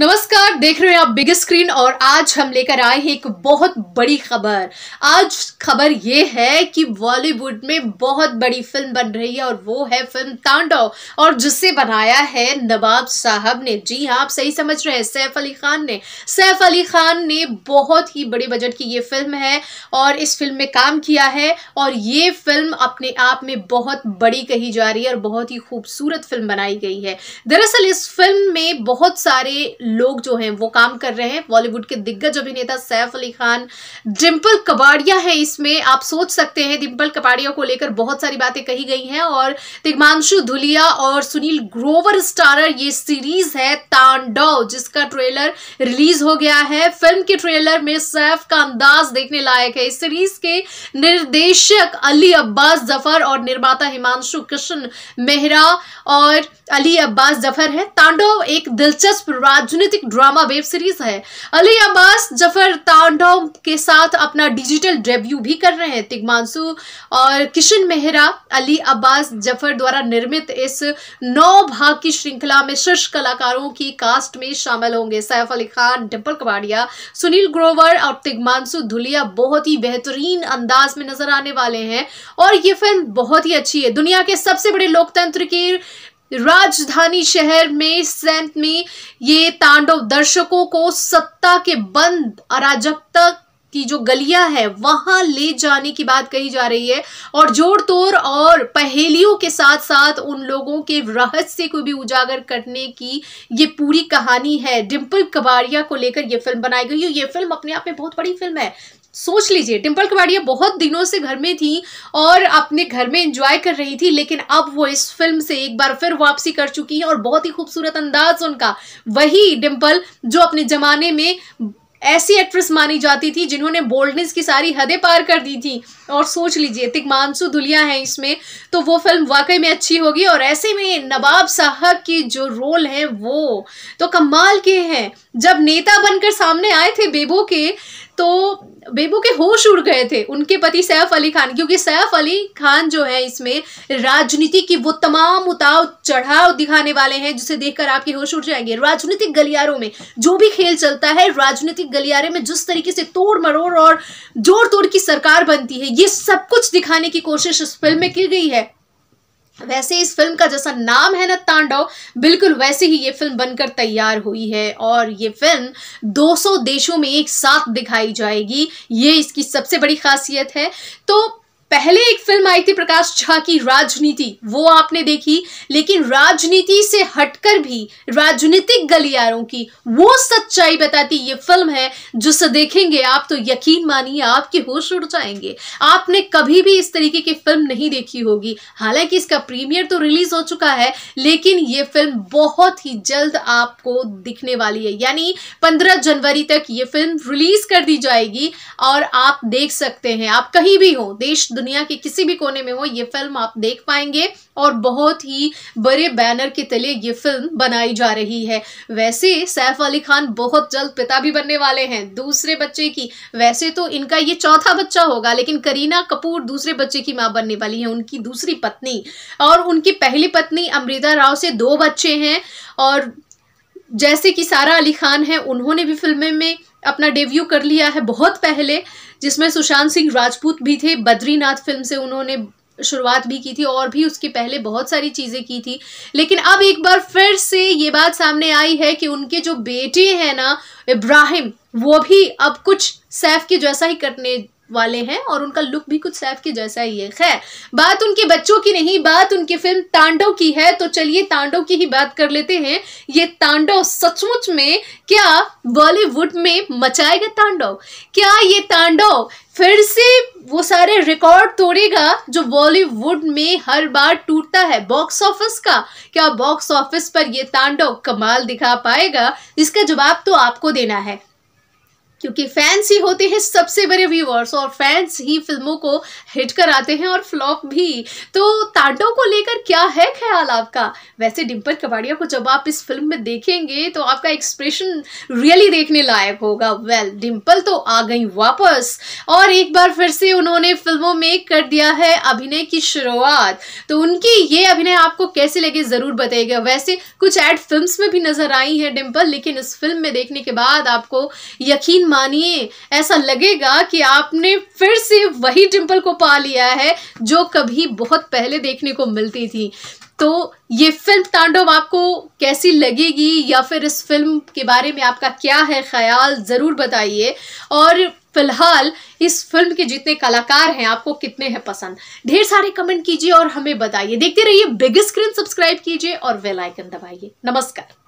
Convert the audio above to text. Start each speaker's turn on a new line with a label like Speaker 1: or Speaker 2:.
Speaker 1: नमस्कार देख रहे हैं आप बिग स्क्रीन और आज हम लेकर आए हैं एक बहुत बड़ी खबर आज खबर ये है कि बॉलीवुड में बहुत बड़ी फिल्म बन रही है और वो है फिल्म तांडव और जिसे बनाया है नवाब साहब ने जी हाँ आप सही समझ रहे हैं सैफ अली खान ने सैफ अली खान ने बहुत ही बड़े बजट की ये फिल्म है और इस फिल्म में काम किया है और ये फिल्म अपने आप में बहुत बड़ी कही जा रही है और बहुत ही खूबसूरत फिल्म बनाई गई है दरअसल इस फिल्म में बहुत सारे लोग जो हैं वो काम कर रहे हैं बॉलीवुड के दिग्गज अभिनेता सैफ अली खान डिम्पल कबाड़िया है इसमें आप सोच सकते हैं डिम्पल कबाड़िया को लेकर बहुत सारी बातें कही गई हैं और तिग्मांशु धुलिया और सुनील ग्रोवर स्टारर ये सीरीज है तांडव जिसका ट्रेलर रिलीज हो गया है फिल्म के ट्रेलर में सैफ का अंदाज देखने लायक है इस सीरीज के निर्देशक अली अब्बास जफर और निर्माता हिमांशु कृष्ण मेहरा और अली अब्बास जफर है तांडव एक दिलचस्प राज्य राजनीतिक ड्रामा वेब सीरीज है अली अब्बास जफर तांडव के साथ अपना डिजिटल डेब्यू भी कर रहे हैं तिगमांसु और किशन मेहरा अली अब्बास जफर द्वारा निर्मित इस नौ भाग की श्रृंखला में शीर्ष कलाकारों की कास्ट में शामिल होंगे सैफ अली खान डिम्पल कबाड़िया सुनील ग्रोवर और तिगमांसु धुलिया बहुत ही बेहतरीन अंदाज में नजर आने वाले हैं और ये फिल्म बहुत ही अच्छी है दुनिया के सबसे बड़े लोकतंत्र की राजधानी शहर में सेंट में ये तांडव दर्शकों को सत्ता के बंद अराजकता की जो गलियां है वहां ले जाने की बात कही जा रही है और जोड़ तोड़ और पहेलियों के साथ साथ उन लोगों के रहस्य को भी उजागर करने की ये पूरी कहानी है डिम्पल कबाड़िया को लेकर ये फिल्म बनाई गई है ये फिल्म अपने आप में बहुत बड़ी फिल्म है सोच लीजिए डिम्पल कबाड़िया बहुत दिनों से घर में थी और अपने घर में एंजॉय कर रही थी लेकिन अब वो इस फिल्म से एक बार फिर वापसी कर चुकी है और बहुत ही खूबसूरत अंदाज उनका वही डिम्पल जो अपने ज़माने में ऐसी एक्ट्रेस मानी जाती थी जिन्होंने बोल्डनेस की सारी हदें पार कर दी थी और सोच लीजिए मानसू दुलिया है इसमें तो वो फिल्म वाकई में अच्छी होगी और ऐसे में नवाब साहब के जो रोल है वो तो कमाल के हैं जब नेता बनकर सामने आए थे बेबो के तो बेबू के होश उड़ गए थे उनके पति सैफ अली खान क्योंकि सैफ अली खान जो है इसमें राजनीति की वो तमाम उताव चढ़ाव दिखाने वाले हैं जिसे देखकर आपके होश उड़ जाएंगे राजनीतिक गलियारों में जो भी खेल चलता है राजनीतिक गलियारे में जिस तरीके से तोड़ मरोड़ और जोड़ तोड़ की सरकार बनती है ये सब कुछ दिखाने की कोशिश इस फिल्म में की गई है वैसे इस फिल्म का जैसा नाम है ना तांडव बिल्कुल वैसे ही ये फिल्म बनकर तैयार हुई है और ये फिल्म 200 देशों में एक साथ दिखाई जाएगी ये इसकी सबसे बड़ी खासियत है तो पहले एक फिल्म आई थी प्रकाश झा की राजनीति वो आपने देखी लेकिन राजनीति से हटकर भी राजनीतिक गलियारों की वो सच्चाई बताती ये फिल्म है जिसे देखेंगे आप तो यकीन मानिए आपके होश उड़ जाएंगे आपने कभी भी इस तरीके की फिल्म नहीं देखी होगी हालांकि इसका प्रीमियर तो रिलीज हो चुका है लेकिन ये फिल्म बहुत ही जल्द आपको दिखने वाली है यानी पंद्रह जनवरी तक ये फिल्म रिलीज कर दी जाएगी और आप देख सकते हैं आप कहीं भी हो देश दुनिया के किसी भी कोने में हो ये फिल्म आप देख पाएंगे और बहुत ही बड़े बैनर के तले ये फिल्म बनाई जा रही है वैसे सैफ अली खान बहुत जल्द पिता भी बनने वाले हैं दूसरे बच्चे की वैसे तो इनका ये चौथा बच्चा होगा लेकिन करीना कपूर दूसरे बच्चे की माँ बनने वाली है उनकी दूसरी पत्नी और उनकी पहली पत्नी अमृता राव से दो बच्चे हैं और जैसे कि सारा अली खान है उन्होंने भी फिल्में में अपना डेब्यू कर लिया है बहुत पहले जिसमें सुशांत सिंह राजपूत भी थे बद्रीनाथ फिल्म से उन्होंने शुरुआत भी की थी और भी उसके पहले बहुत सारी चीज़ें की थी लेकिन अब एक बार फिर से ये बात सामने आई है कि उनके जो बेटे हैं ना इब्राहिम वो भी अब कुछ सैफ के जैसा ही करने वाले हैं और उनका लुक भी कुछ सैफ के जैसा ही है खैर बात उनके बच्चों की नहीं बात उनकी फिल्म तांडव की है तो चलिए तांडव की ही बात कर लेते हैं ये तांडव सचमुच में क्या बॉलीवुड में मचाएगा तांडव क्या ये तांडव फिर से वो सारे रिकॉर्ड तोड़ेगा जो बॉलीवुड में हर बार टूटता है बॉक्स ऑफिस का क्या बॉक्स ऑफिस पर ये तांडव कमाल दिखा पाएगा इसका जवाब तो आपको देना है क्योंकि फैंस ही होते हैं सबसे बड़े व्यूअर्स और फैंस ही फिल्मों को हिट कराते हैं और फ्लॉप भी तो तांडव को लेकर क्या है ख्याल आपका वैसे डिम्पल कबाड़िया को जब आप इस फिल्म में देखेंगे तो आपका एक्सप्रेशन रियली देखने लायक होगा वेल well, डिम्पल तो आ गई वापस और एक बार फिर से उन्होंने फिल्मों में कर दिया है अभिनय की शुरुआत तो उनकी ये अभिनय आपको कैसे लगे ज़रूर बताइएगा वैसे कुछ एड फिल्म में भी नजर आई है डिम्पल लेकिन इस फिल्म में देखने के बाद आपको यकीन मानिए ऐसा लगेगा कि आपने फिर से वही डिम्पल को पा लिया है जो कभी बहुत पहले देखने को मिलती थी तो ये फिल्म तांडव आपको कैसी लगेगी या फिर इस फिल्म के बारे में आपका क्या है ख्याल ज़रूर बताइए और फिलहाल इस फिल्म के जितने कलाकार हैं आपको कितने हैं पसंद ढेर सारे कमेंट कीजिए और हमें बताइए देखते रहिए बिग स्क्रीन सब्सक्राइब कीजिए और वेल आइकन दबाइए नमस्कार